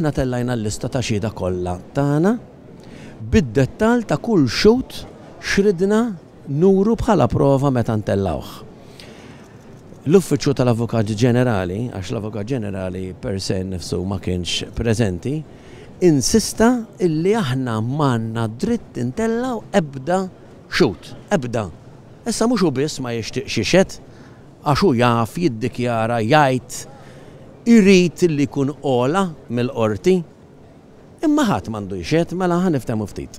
aħna tellajna l-lista ta' xida kollha tagħna bid-dettal ta' kull xut xridna nuru bħala prova meta ntellawh. L-uffiċċju tal-Avukat Ġenerali, għax l-Avukat Ġenerali per se nifsu ma kienx preżenti, insista illi aħna manna dritt intellaw ebda xut, ebda. Issa mhux u biss ma jixtieq xi xed, għaxu jaf jiddikjara jgħid irrit li kun ola mill-qorti, imma ħadd mandu jxed mela ħan niftemu ftit.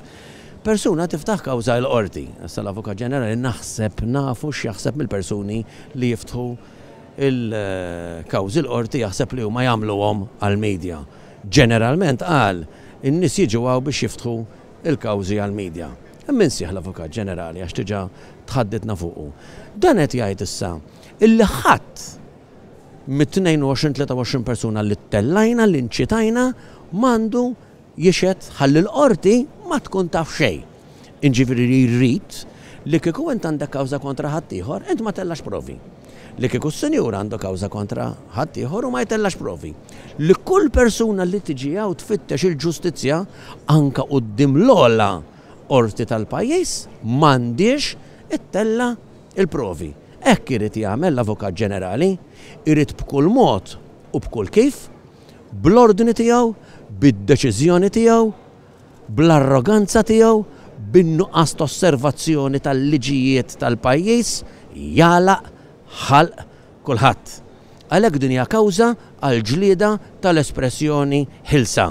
Persuna tiftaħ kawża l-qorti, għasal l-avukat ġenerali naħseb nafu x'jaħseb mill-persuni li jiftħu il-kawżi l-qorti jaħseb li huma jagħmluhom għal-medja. Ġeneralment qal in-nies jiġu biex jiftħu il-kawżi għal-medja. Min sieħ l-avukat ġenerali għax tiġa tħadditna fuqu. Dan qed jgħid issa, il-ħadd mit-22-23 persuna li tellajna, li nċitajna, mandu jiexet ħalli l-qorti ma tkun taf xej. Inġifiri jirrit li kiku għent għandek kawza kontra ħaddieħor, għent ma tellax provi. Li kiku s-senjur għandu kawza kontra ħaddieħor u ma jtellax provi. Li kull persuna li tiġi għaw tfittex il-ġustizja anka qoddim l-ola orti tal-pajis mandiex it-tella il-provi. Ekk irrit jagħmel l-Avukat Ġenerali, irrit b'kull mod u b'kull kif, bl-ordni tiegħu, bid-deċiżjoni tiegħu, bl-arroganza tiegħu, bin-nuqqas osservazzjoni tal-liġijiet tal-pajjiż jala ħal kulħadd. Għalhekk din hija kawża għal ġlieda tal-espressjoni ħilsa.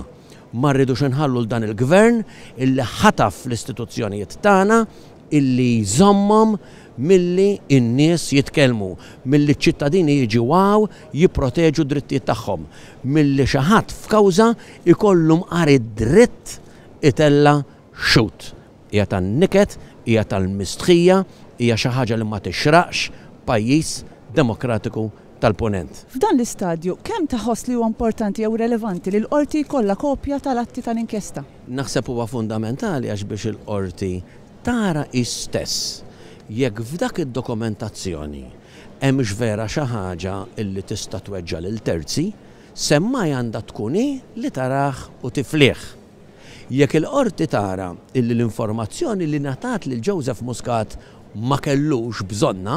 Ma rridux inħallu l-dan il-gvern illi ħataf l-istituzzjonijiet tagħna illi zommom milli n nies jitkellmu, milli ċittadini jiġi għaw jiproteġu drittijiet tagħhom, milli xi ħadd f'kawża ikollhom qari dritt itella xut. Hija tan-niket, hija tal-mistħija, hija xi ħaġa li ma tixraqx pajjiż demokratiku tal-ponent. F'dan l-istadju, kemm taħoss li huwa importanti jew relevanti li l-qorti jkollha kopja tal-atti tal-inkjesta? Naħseb huwa fundamentali għax biex il-qorti tara istess jekk f'dak id-dokumentazzjoni hemmx vera xi ħaġa illi tista' tweġġa lil terzi, semma għandha tkuni li taraħ u tifliħ. Jekk il-qorti tara illi l-informazzjoni li natat lil Joseph Muscat ma kellux bżonna,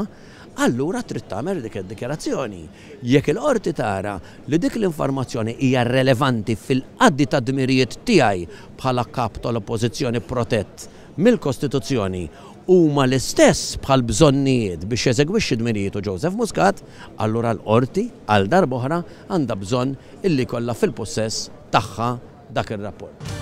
allura trid tagħmel dik id-dikjarazzjoni. Jekk il-qorti tara li dik l-informazzjoni hija relevanti fil-qaddi ta' dmirijiet tiegħi bħala kap tal-oppożizzjoni protett mill-Kostituzzjoni huma l-istess bħal bżonnijiet biex jeżegwix id-mirijiet u Joseph Muscat, allura l-qorti għal darboħra għandha bżonn illi kollha fil-possess tagħha dak ir-rapport.